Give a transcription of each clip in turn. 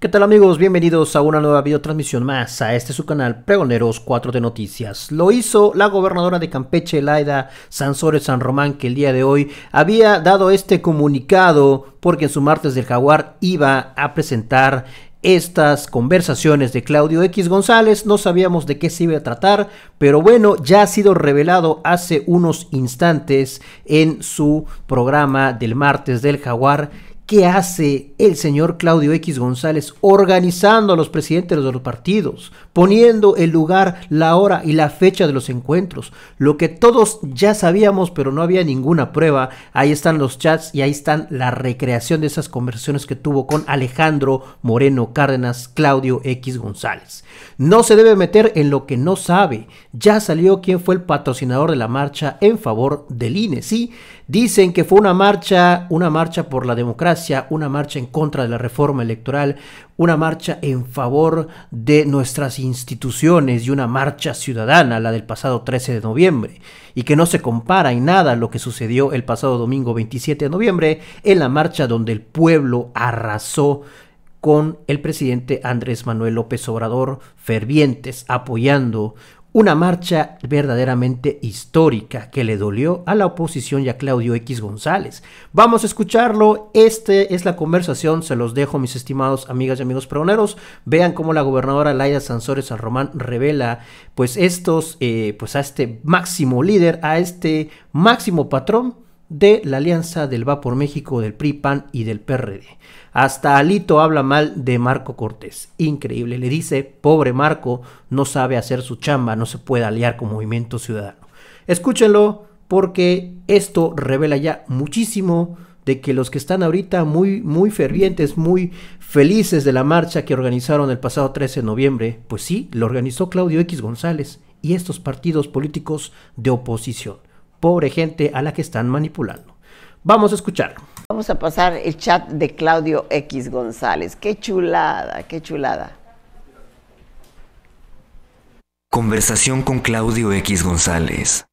¿Qué tal amigos? Bienvenidos a una nueva videotransmisión más a este su canal Pregoneros 4 de Noticias. Lo hizo la gobernadora de Campeche, Laida Sansores San Román, que el día de hoy había dado este comunicado porque en su martes del jaguar iba a presentar estas conversaciones de Claudio X González. No sabíamos de qué se iba a tratar, pero bueno, ya ha sido revelado hace unos instantes en su programa del martes del jaguar ¿Qué hace el señor Claudio X González organizando a los presidentes de los partidos, poniendo el lugar, la hora y la fecha de los encuentros? Lo que todos ya sabíamos, pero no había ninguna prueba. Ahí están los chats y ahí están la recreación de esas conversaciones que tuvo con Alejandro Moreno Cárdenas, Claudio X González. No se debe meter en lo que no sabe. Ya salió quién fue el patrocinador de la marcha en favor del INE. Sí, dicen que fue una marcha, una marcha por la democracia una marcha en contra de la reforma electoral, una marcha en favor de nuestras instituciones y una marcha ciudadana, la del pasado 13 de noviembre, y que no se compara en nada a lo que sucedió el pasado domingo 27 de noviembre en la marcha donde el pueblo arrasó con el presidente Andrés Manuel López Obrador, fervientes apoyando una marcha verdaderamente histórica que le dolió a la oposición y a Claudio X González. Vamos a escucharlo. Esta es la conversación. Se los dejo, mis estimados amigas y amigos pregoneros. Vean cómo la gobernadora Laida Sansores San Román revela, pues estos, eh, pues a este máximo líder, a este máximo patrón de la alianza del Va por México, del Pripan y del PRD. Hasta Alito habla mal de Marco Cortés. Increíble. Le dice, pobre Marco, no sabe hacer su chamba, no se puede aliar con Movimiento Ciudadano. Escúchenlo porque esto revela ya muchísimo de que los que están ahorita muy, muy fervientes, muy felices de la marcha que organizaron el pasado 13 de noviembre, pues sí, lo organizó Claudio X González y estos partidos políticos de oposición pobre gente a la que están manipulando. Vamos a escucharlo Vamos a pasar el chat de Claudio X González. Qué chulada, qué chulada. Conversación con Claudio X González.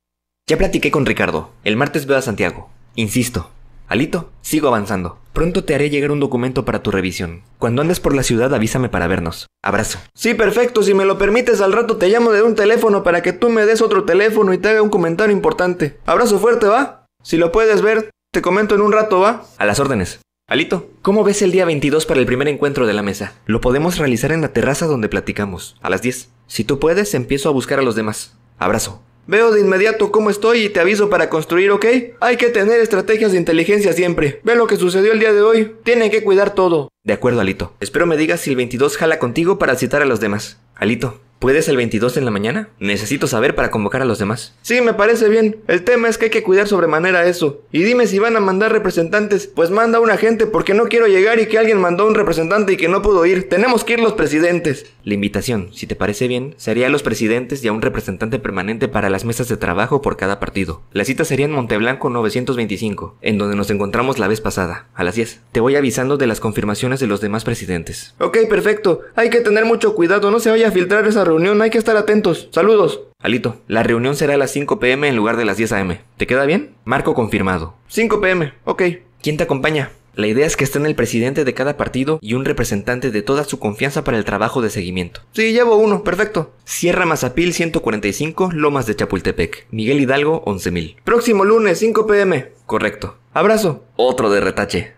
Ya platiqué con Ricardo. El martes veo a Santiago. Insisto, Alito, sigo avanzando. Pronto te haré llegar un documento para tu revisión. Cuando andes por la ciudad avísame para vernos. Abrazo. Sí, perfecto. Si me lo permites, al rato te llamo de un teléfono para que tú me des otro teléfono y te haga un comentario importante. Abrazo fuerte, ¿va? Si lo puedes ver, te comento en un rato, ¿va? A las órdenes. Alito, ¿cómo ves el día 22 para el primer encuentro de la mesa? Lo podemos realizar en la terraza donde platicamos, a las 10. Si tú puedes, empiezo a buscar a los demás. Abrazo. Veo de inmediato cómo estoy y te aviso para construir, ¿ok? Hay que tener estrategias de inteligencia siempre. Ve lo que sucedió el día de hoy. Tienen que cuidar todo. De acuerdo, Alito. Espero me digas si el 22 jala contigo para citar a los demás. Alito, ¿Puedes el 22 en la mañana? Necesito saber para convocar a los demás. Sí, me parece bien. El tema es que hay que cuidar sobremanera eso. Y dime si van a mandar representantes. Pues manda un agente porque no quiero llegar y que alguien mandó un representante y que no pudo ir. Tenemos que ir los presidentes. La invitación, si te parece bien, sería a los presidentes y a un representante permanente para las mesas de trabajo por cada partido. La cita sería en Monteblanco 925, en donde nos encontramos la vez pasada, a las 10. Te voy avisando de las confirmaciones de los demás presidentes. Ok, perfecto. Hay que tener mucho cuidado, no se vaya a filtrar esa reunión, hay que estar atentos. Saludos. Alito, la reunión será a las 5 pm en lugar de las 10 am. ¿Te queda bien? Marco confirmado. 5 pm, ok. ¿Quién te acompaña? La idea es que estén el presidente de cada partido y un representante de toda su confianza para el trabajo de seguimiento. Sí, llevo uno, perfecto. Sierra Mazapil 145, Lomas de Chapultepec. Miguel Hidalgo 11000. Próximo lunes, 5 pm. Correcto. Abrazo. Otro de retache.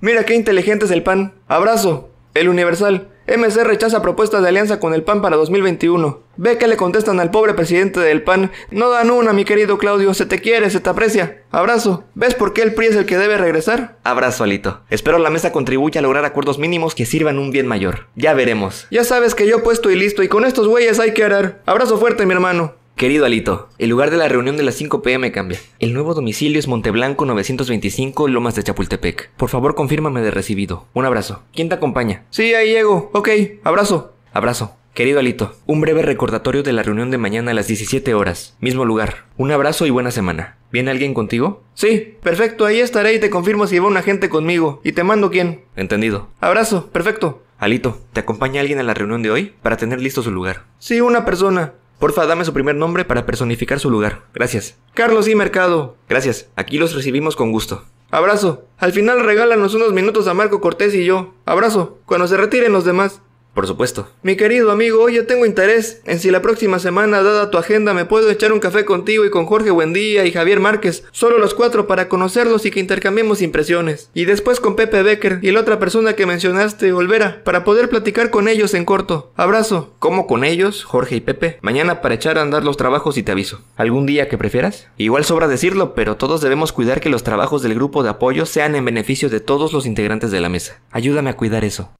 Mira qué inteligente es el pan. Abrazo. El Universal. MC rechaza propuestas de alianza con el PAN para 2021. Ve que le contestan al pobre presidente del PAN. No dan una, mi querido Claudio. Se te quiere, se te aprecia. Abrazo. ¿Ves por qué el PRI es el que debe regresar? Abrazo, Alito. Espero la mesa contribuya a lograr acuerdos mínimos que sirvan un bien mayor. Ya veremos. Ya sabes que yo puesto y listo y con estos güeyes hay que arar. Abrazo fuerte, mi hermano. Querido Alito, el lugar de la reunión de las 5 pm cambia. El nuevo domicilio es Monteblanco 925, Lomas de Chapultepec. Por favor, confírmame de recibido. Un abrazo. ¿Quién te acompaña? Sí, ahí llego. Ok, abrazo. Abrazo. Querido Alito, un breve recordatorio de la reunión de mañana a las 17 horas, mismo lugar. Un abrazo y buena semana. ¿Viene alguien contigo? Sí, perfecto, ahí estaré y te confirmo si va un agente conmigo. Y te mando quién. Entendido. Abrazo, perfecto. Alito, ¿te acompaña alguien a la reunión de hoy para tener listo su lugar? Sí, una persona. Porfa, dame su primer nombre para personificar su lugar. Gracias. Carlos y Mercado. Gracias. Aquí los recibimos con gusto. Abrazo. Al final regálanos unos minutos a Marco Cortés y yo. Abrazo. Cuando se retiren los demás. Por supuesto. Mi querido amigo, yo tengo interés en si la próxima semana, dada tu agenda, me puedo echar un café contigo y con Jorge Buendía y Javier Márquez, solo los cuatro para conocerlos y que intercambiemos impresiones. Y después con Pepe Becker y la otra persona que mencionaste, Olvera, para poder platicar con ellos en corto. Abrazo. ¿Cómo con ellos, Jorge y Pepe? Mañana para echar a andar los trabajos y te aviso. ¿Algún día que prefieras? Igual sobra decirlo, pero todos debemos cuidar que los trabajos del grupo de apoyo sean en beneficio de todos los integrantes de la mesa. Ayúdame a cuidar eso.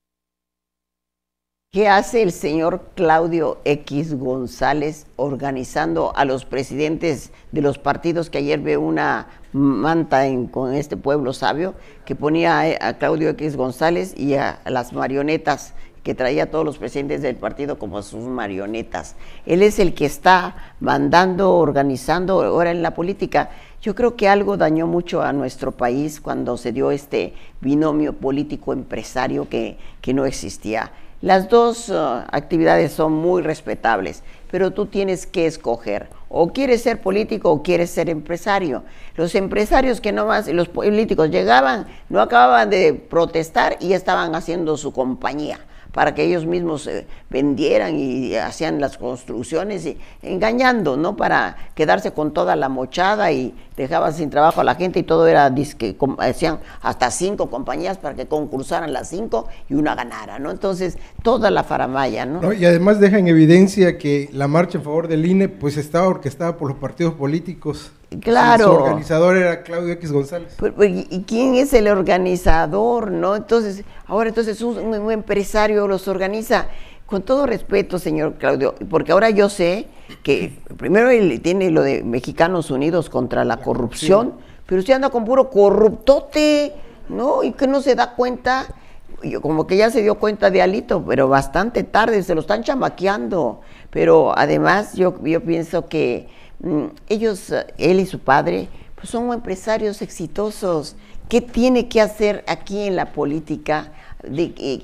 ¿Qué hace el señor Claudio X González organizando a los presidentes de los partidos que ayer ve una manta con este pueblo sabio que ponía a, Claudio X González y a, las marionetas que traía a todos los presidentes del partido como sus marionetas. Él es el que está mandando, organizando ahora en la política. Yo creo que algo dañó mucho a nuestro país cuando se dio este binomio político-empresario que, que no existía. Las dos uh, actividades son muy respetables, pero tú tienes que escoger. O quieres ser político o quieres ser empresario. Los empresarios que no más, los políticos llegaban, no acababan de protestar y estaban haciendo su compañía para que ellos mismos eh, vendieran y hacían las construcciones, engañando, ¿no? Para quedarse con toda la mochada y, dejaban sin trabajo a la gente y todo era, decían, hasta cinco compañías para que concursaran las cinco y una ganara, ¿no? Entonces, toda la faramaya, ¿no? Y además deja en evidencia que la marcha en favor del INE, pues estaba orquestada por los partidos políticos. Claro. Su organizador era Claudio X González. Pues, ¿Y quién es el organizador, no? Entonces, ahora entonces un empresario los organiza con todo respeto, señor Claudio, porque ahora yo sé que primero él tiene lo de Mexicanos Unidos contra la, corrupción, pero usted anda con puro corruptote, ¿no? Y que no se da cuenta, como que ya se dio cuenta de Alito, pero bastante tarde, se lo están chamaqueando. Pero además yo, yo pienso que mm, ellos, él y su padre, pues son empresarios exitosos ¿Qué tiene que hacer aquí en la política? De, eh,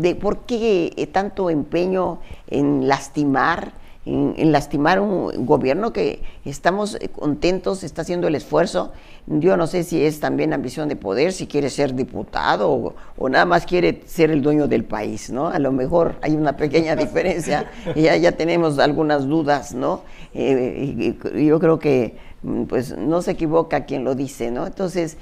de por qué eh, tanto empeño en lastimar, en, lastimar un gobierno que estamos eh, contentos, está haciendo el esfuerzo. Yo no sé si es también ambición de poder, si quiere ser diputado o, nada más quiere ser el dueño del país, ¿no? A lo mejor hay una pequeña diferencia y ya, ya tenemos algunas dudas, ¿no? yo creo que pues no se equivoca quien lo dice, ¿no? Entonces,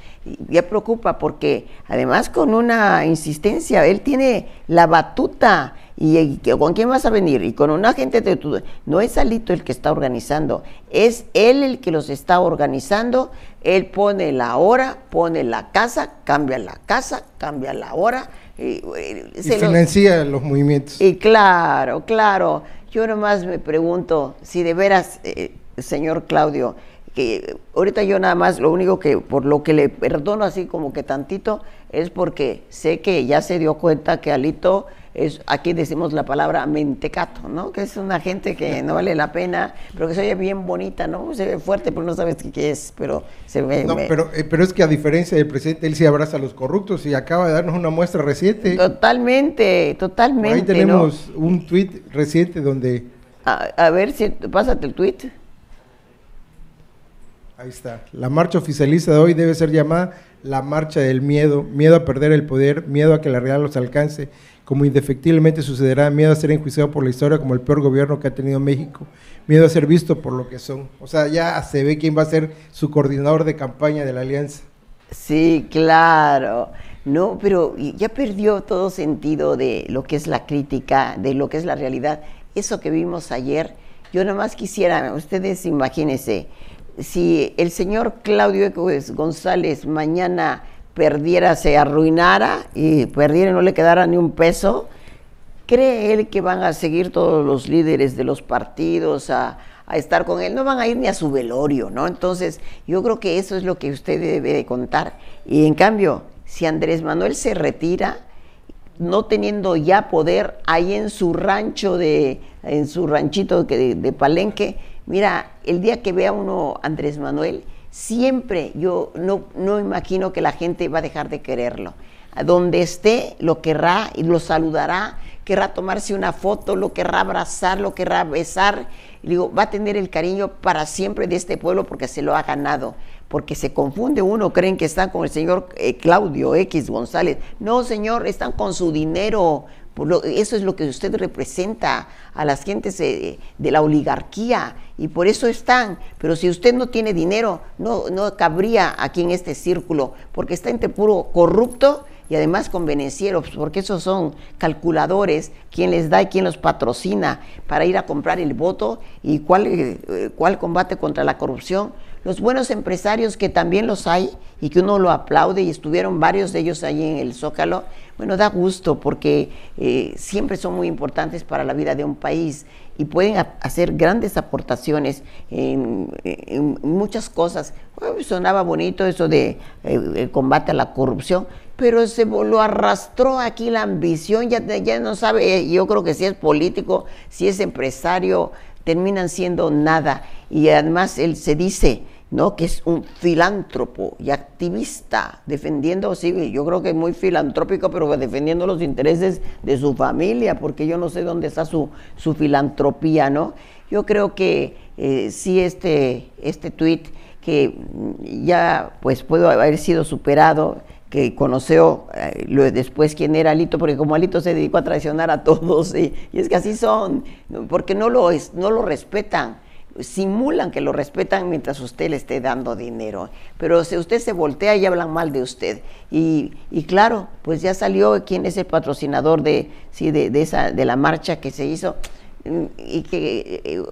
ya preocupa porque además con una insistencia, él tiene la batuta y, con quién vas a venir y con un agente de tu... No es Alito el que está organizando, es él el que los está organizando, él pone la hora, pone la casa, cambia la casa, cambia la hora. Y, se financia los, movimientos. Y claro, claro. Yo nomás me pregunto si de veras... Eh, señor Claudio, que ahorita yo nada más lo único que por lo que le perdono así como que tantito es porque sé que ya se dio cuenta que Alito es, aquí decimos la palabra mentecato, ¿no? Que es una gente que no vale la pena, pero que se oye bien bonita, ¿no? Se ve fuerte, pero no sabes qué es, pero se ve... No, pero, eh, pero, es que a diferencia del presidente, él se abraza a los corruptos y acaba de darnos una muestra reciente. Totalmente, totalmente. Ahí tenemos un tweet reciente donde... A, ver si, pásate el tweet Ahí está. La marcha oficialista de hoy debe ser llamada la marcha del miedo, miedo a perder el poder, miedo a que la realidad los alcance, como indefectiblemente sucederá, miedo a ser enjuiciado por la historia como el peor gobierno que ha tenido México, miedo a ser visto por lo que son. O sea, ya se ve quién va a ser su coordinador de campaña de la alianza. Sí, claro. No, pero ya perdió todo sentido de lo que es la crítica, de lo que es la realidad. Eso que vimos ayer, yo nada más quisiera, ustedes imagínense, si el señor Claudio González mañana perdiera, se arruinara y perdiera, y no le quedara ni un peso, ¿cree él que van a seguir todos los líderes de los partidos a, estar con él? No van a ir ni a su velorio, ¿no? Entonces, yo creo que eso es lo que usted debe de contar. Y en cambio, si Andrés Manuel se retira, no teniendo ya poder ahí en su rancho de, en su ranchito de Palenque, Mira, el día que vea uno Andrés Manuel, siempre yo no, no imagino que la gente va a dejar de quererlo. A donde esté, lo querrá y lo saludará, querrá tomarse una foto, lo querrá abrazar, lo querrá besar. digo, va a tener el cariño para siempre de este pueblo porque se lo ha ganado. Porque se confunde uno, creen que están con el señor eh, Claudio X González. No, señor, están con su dinero, eso es lo que usted representa a las gentes de, la oligarquía y por eso están. Pero si usted no tiene dinero, no, no cabría aquí en este círculo, porque está entre puro corrupto y además convenencieros, porque esos son calculadores, quién les da y quién los patrocina para ir a comprar el voto y cuál, eh, cuál combate contra la corrupción los buenos empresarios que también los hay y que uno lo aplaude y estuvieron varios de ellos allí en el Zócalo, bueno, da gusto porque eh, siempre son muy importantes para la vida de un país y pueden hacer grandes aportaciones en, muchas cosas. sonaba bonito eso de eh, combate a la corrupción, pero se lo arrastró aquí la ambición, ya, ya no sabe, eh, yo creo que si es político, si es empresario, terminan siendo nada. Y además él se dice, ¿no? Que es un filántropo y activista, defendiendo, sí, yo creo que es muy filantrópico, pero defendiendo los intereses de su familia, porque yo no sé dónde está su, su filantropía, ¿no? Yo creo que eh, sí este, este tuit que ya pues pudo haber sido superado, que conoció eh, después quién era Alito, porque como Alito se dedicó a traicionar a todos, y, es que así son, porque no lo, es, no lo respetan simulan que lo respetan mientras usted le esté dando dinero. Pero si usted se voltea y hablan mal de usted. Y, y claro, pues ya salió quién es el patrocinador de, sí, de, de, esa, de la marcha que se hizo mm, y que eh,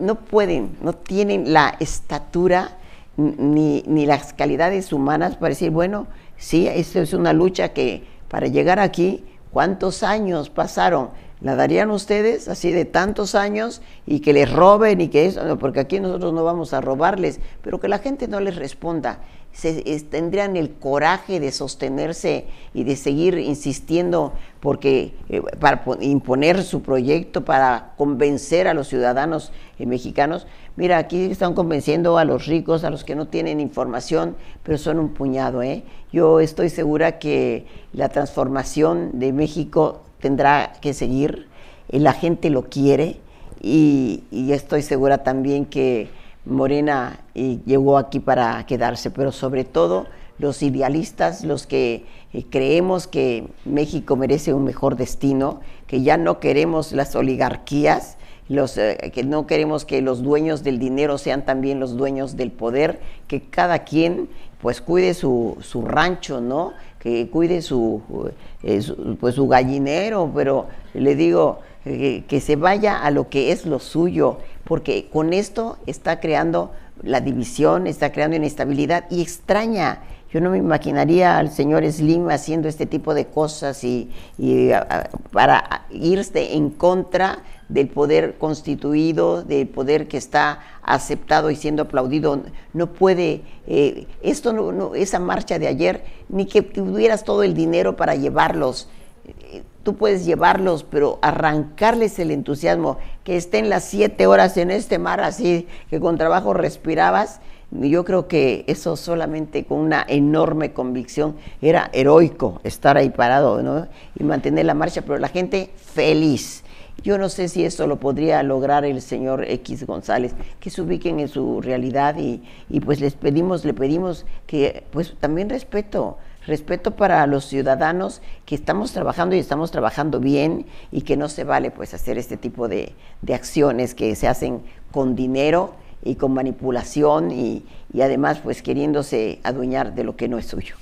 no pueden, no tienen la estatura ni, ni las calidades humanas para decir, bueno, Sí, esto es una lucha que para llegar aquí, ¿cuántos años pasaron? ¿La darían ustedes así de tantos años y que les roben y que eso? Porque aquí nosotros no vamos a robarles, pero que la gente no les responda. Se, tendrían el coraje de sostenerse y de seguir insistiendo porque eh, para imponer su proyecto, para convencer a los ciudadanos eh, mexicanos. Mira, aquí están convenciendo a los ricos, a los que no tienen información, pero son un puñado. ¿eh? Yo estoy segura que la transformación de México tendrá que seguir, eh, la gente lo quiere y, estoy segura también que Morena eh, llegó aquí para quedarse, pero sobre todo los idealistas, los que eh, creemos que México merece un mejor destino, que ya no queremos las oligarquías, los, eh, que no queremos que los dueños del dinero sean también los dueños del poder, que cada quien pues cuide su, rancho, ¿no? Que cuide eh, su, pues, su gallinero, pero le digo eh, que se vaya a lo que es lo suyo, porque con esto está creando la división, está creando inestabilidad y extraña. Yo no me imaginaría al señor Slim haciendo este tipo de cosas y, para irse en contra del poder constituido, del poder que está aceptado y siendo aplaudido. No puede, eh, esto no, esa marcha de ayer, ni que tuvieras todo el dinero para llevarlos. Tú puedes llevarlos, pero arrancarles el entusiasmo, que estén las siete horas en este mar así, que con trabajo respirabas, yo creo que eso solamente con una enorme convicción era heroico estar ahí parado y mantener la marcha, pero la gente feliz. Yo no sé si eso lo podría lograr el señor X González, que se ubiquen en su realidad y, y pues les pedimos, le pedimos que pues también respeto, respeto para los ciudadanos que estamos trabajando y estamos trabajando bien y que no se vale pues hacer este tipo de, acciones que se hacen con dinero y con manipulación y, y además pues queriéndose adueñar de lo que no es suyo.